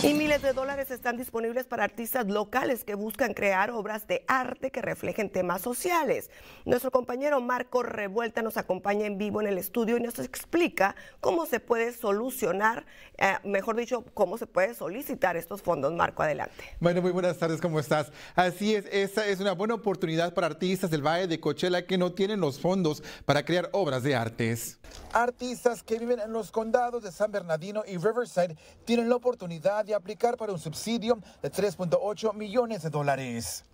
Y miles de dólares están disponibles para artistas locales que buscan crear obras de arte que reflejen temas sociales. Nuestro compañero Marco Revuelta nos acompaña en vivo en el estudio y nos explica cómo se puede solucionar, eh, mejor dicho, cómo se puede solicitar estos fondos. Marco, adelante. Bueno, muy buenas tardes, ¿cómo estás? Así es, esta es una buena oportunidad para artistas del Valle de Cochela que no tienen los fondos para crear obras de artes. Artistas que viven en los condados de San Bernardino y Riverside tienen la oportunidad de aplicar para un subsidio de 3.8 millones de dólares.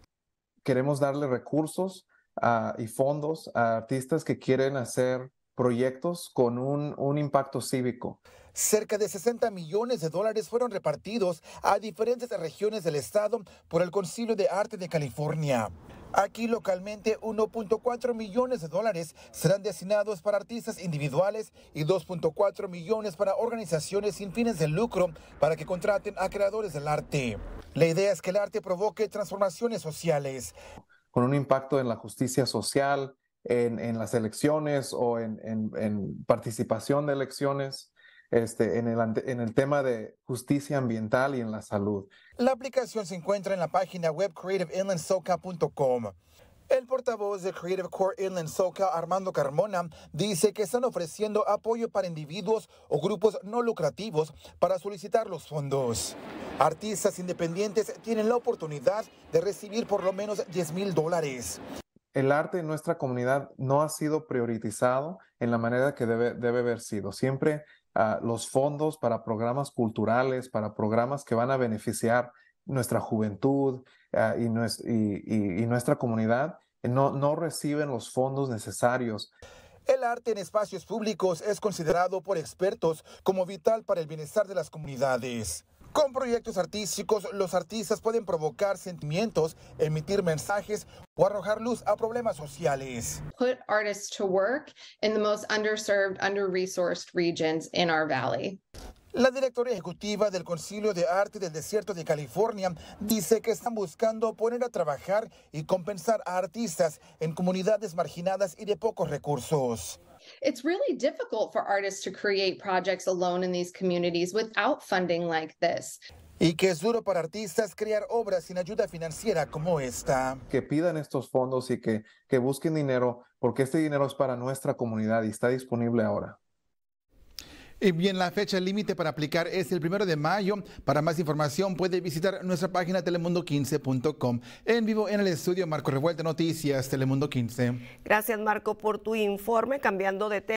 Queremos darle recursos ah, y fondos a artistas que quieren hacer proyectos con un, un, impacto cívico. Cerca de 60 millones de dólares fueron repartidos a diferentes regiones del estado por el Concilio de Arte de California. Aquí localmente 1.4 millones de dólares serán destinados para artistas individuales y 2.4 millones para organizaciones sin fines de lucro para que contraten a creadores del arte. La idea es que el arte provoque transformaciones sociales. Con un impacto en la justicia social, en, las elecciones o en participación de elecciones. Este, en, el, tema de justicia ambiental y en la salud. La aplicación se encuentra en la página web creativeinlandsoca.com. El portavoz de Creative Core Inland Soca, Armando Carmona, dice que están ofreciendo apoyo para individuos o grupos no lucrativos para solicitar los fondos. Artistas independientes tienen la oportunidad de recibir por lo menos 10 mil dólares. El arte en nuestra comunidad no ha sido priorizado en la manera que debe, debe haber sido. Siempre Ah, los fondos para programas culturales, para programas que van a beneficiar nuestra juventud ah, y, nuestra comunidad, eh, no reciben los fondos necesarios. El arte en espacios públicos es considerado por expertos como vital para el bienestar de las comunidades. Con proyectos artísticos, los artistas pueden provocar sentimientos, emitir mensajes o arrojar luz a problemas sociales. Put artists to work in the most underserved, under-resourced regions in our valley. La directora ejecutiva del Concilio de Arte del Desierto de California dice que están buscando poner a trabajar y compensar a artistas en comunidades marginadas y de pocos recursos. it's really difficult for artists to create projects alone in these communities without funding like this. Y que es duro para artistas crear obras sin ayuda financiera como esta. Que pidan estos fondos y que, que busquen dinero, porque este dinero es para nuestra comunidad y está disponible ahora. Y bien, la fecha límite para aplicar es el primero de mayo. Para más información puede visitar nuestra página telemundo15.com. En vivo en el estudio Marco Revuelta Noticias, Telemundo 15. Gracias Marco por tu informe. Cambiando de tema.